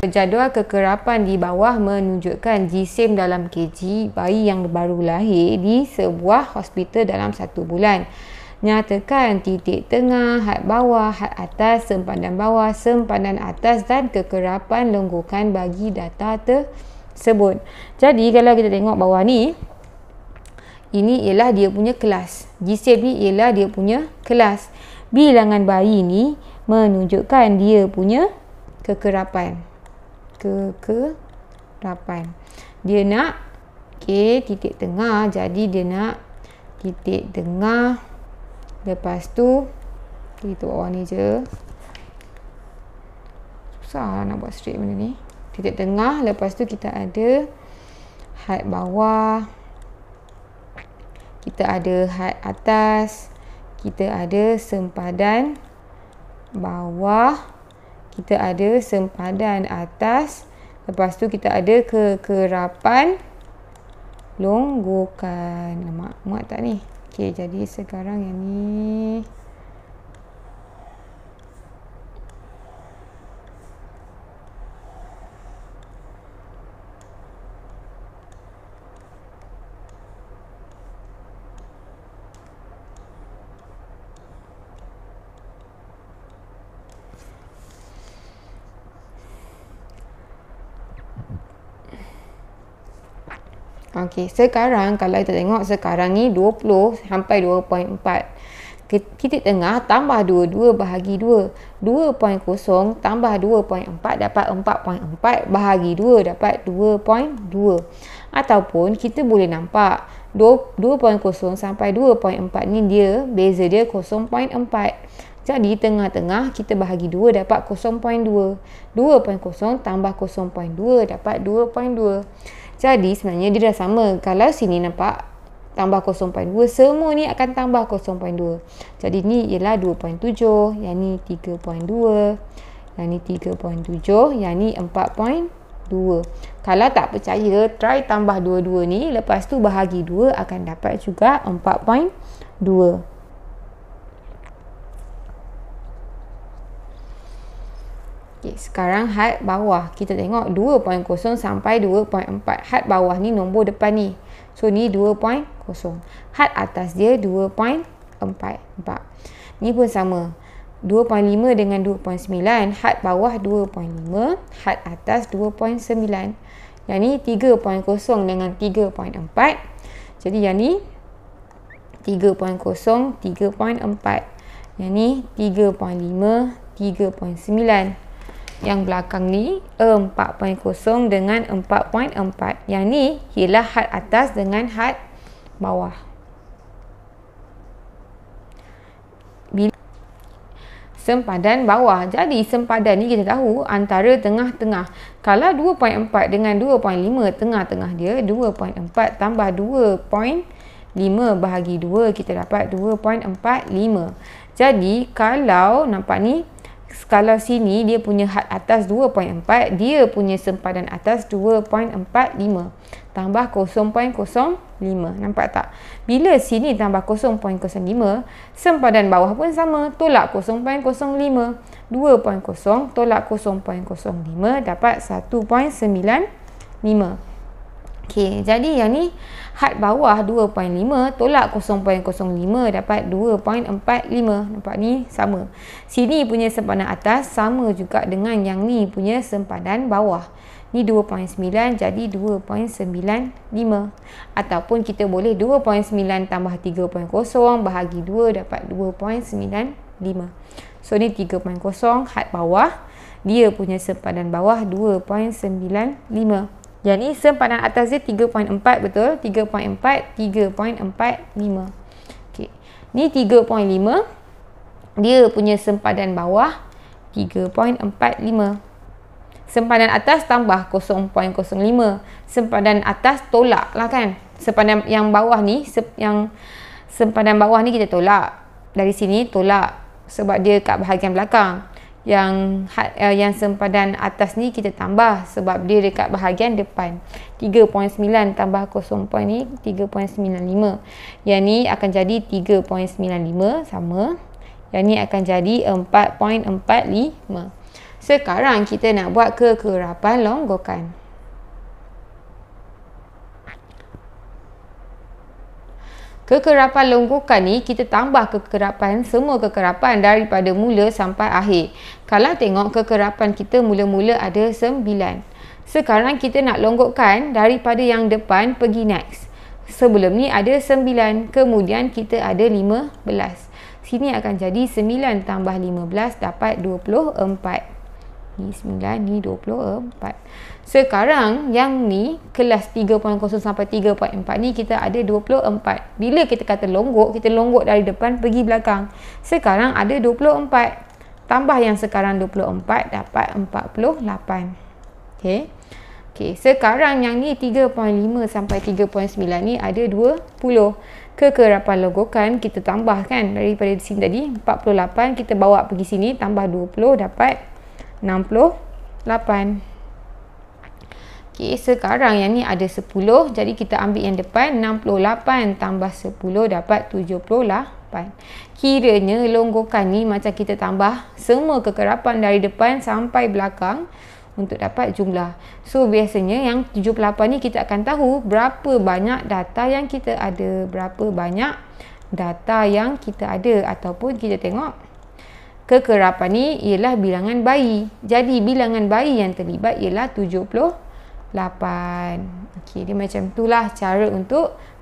Jadual kekerapan di bawah menunjukkan jisim dalam kg bayi yang baru lahir di sebuah hospital dalam satu bulan. Nyatakan titik tengah, had bawah, had atas, sempadan bawah, sempadan atas dan kekerapan lenggukan bagi data tersebut. Jadi kalau kita tengok bawah ni, ini ialah dia punya kelas. Jisim ni ialah dia punya kelas. Bilangan bayi ni menunjukkan dia punya kekerapan ke ke 8. Dia nak K titik tengah jadi dia nak titik tengah lepas tu itu orang ni je susah lah nak buat straight benda ni titik tengah lepas tu kita ada height bawah kita ada height atas kita ada sempadan bawah kita ada sempadan atas lepas tu kita ada kekerapan longgokan lemak muat tak ni okey jadi sekarang yang ni Okey, sekarang kalau kita tengok sekarang ni 20 sampai 2.4. Titik tengah tambah 2, 2 bahagi 2. 2.0 tambah 2.4 dapat 4.4 bahagi 2 dapat 2.2. Ataupun kita boleh nampak 2.0 sampai 2.4 ni dia beza dia 0.4. Jadi tengah-tengah kita bahagi 2 dapat 0.2. 2.0 tambah 0.2 dapat 2.2. Jadi sebenarnya dia dah sama. Kalau sini nampak tambah 0.2 semua ni akan tambah 0.2. Jadi ni ialah 2.7, yang ni 3.2, yang ni 3.7, yang ni 4.2. Kalau tak percaya try tambah dua-dua ni lepas tu bahagi dua akan dapat juga 4.2. Okay, sekarang had bawah kita tengok 2.0 sampai 2.4. Had bawah ni nombor depan ni. So ni 2.0. Had atas dia 2.4. Nampak? Ni pun sama. 2.5 dengan 2.9. Had bawah 2.5. Had atas 2.9. Yang ni 3.0 dengan 3.4. Jadi yang ni 3.0, 3.4. Yang ni 3.5, 3.9 yang belakang ni 4.0 e dengan 4.4 yang ni ialah had atas dengan had bawah sempadan bawah. Jadi sempadan ni kita tahu antara tengah-tengah. Kalau 2.4 dengan 2.5 tengah-tengah dia 2.4 tambah 2.5 bahagi 2 kita dapat 2.45. Jadi kalau nampak ni skala sini dia punya had atas 2.4 dia punya sempadan atas 2.45 tambah 0.05 nampak tak bila sini tambah 0.05 sempadan bawah pun sama tolak 0.05 2.0 tolak 0.05 dapat 1.95 Okey, jadi yang ni had bawah 2.5 tolak 0.05 dapat 2.45. Nampak ni sama. Sini punya sempadan atas sama juga dengan yang ni punya sempadan bawah. Ni 2.9 jadi 2.95 ataupun kita boleh 2.9 tambah 3.0 bahagi 2 dapat 2.95. So ni 3.0 had bawah dia punya sempadan bawah 2.95. Yang ni sempadan atas dia 3.4 betul? 3.4, 3.45. Okay, Ni 3.5. Dia punya sempadan bawah 3.45. Sempadan atas tambah 0.05. Sempadan atas tolak lah kan? Sempadan yang bawah ni, sep, yang sempadan bawah ni kita tolak. Dari sini tolak. Sebab dia kat bahagian belakang yang uh, yang sempadan atas ni kita tambah sebab dia dekat bahagian depan 3.9 tambah 0.3.95 ni 3.95 yang ni akan jadi 3.95 sama yang ni akan jadi 4.45 sekarang kita nak buat kekerapan longgokan Kekerapan longgokan ni kita tambah kekerapan semua kekerapan daripada mula sampai akhir. Kalau tengok kekerapan kita mula-mula ada 9. Sekarang kita nak longgokkan daripada yang depan pergi next. Sebelum ni ada 9, kemudian kita ada 15. Sini akan jadi 9 tambah 15 dapat 24 ni 9, ni 24. Eh, sekarang yang ni kelas 3.0 sampai 3.4 ni kita ada 24. Bila kita kata longgok, kita longgok dari depan pergi belakang. Sekarang ada 24. Tambah yang sekarang 24 dapat 48. Okay. Okay, sekarang yang ni 3.5 sampai 3.9 ni ada 20. Kekerapan logokan kita tambahkan daripada sini tadi 48 kita bawa pergi sini tambah 20 dapat 68. Okey, sekarang yang ni ada 10. Jadi, kita ambil yang depan. 68 tambah 10 dapat 78. Kiranya longgokan ni macam kita tambah semua kekerapan dari depan sampai belakang untuk dapat jumlah. So, biasanya yang 78 ni kita akan tahu berapa banyak data yang kita ada. Berapa banyak data yang kita ada ataupun kita tengok kekerapan ni ialah bilangan bayi. Jadi bilangan bayi yang terlibat ialah 78. Okey, dia macam itulah cara untuk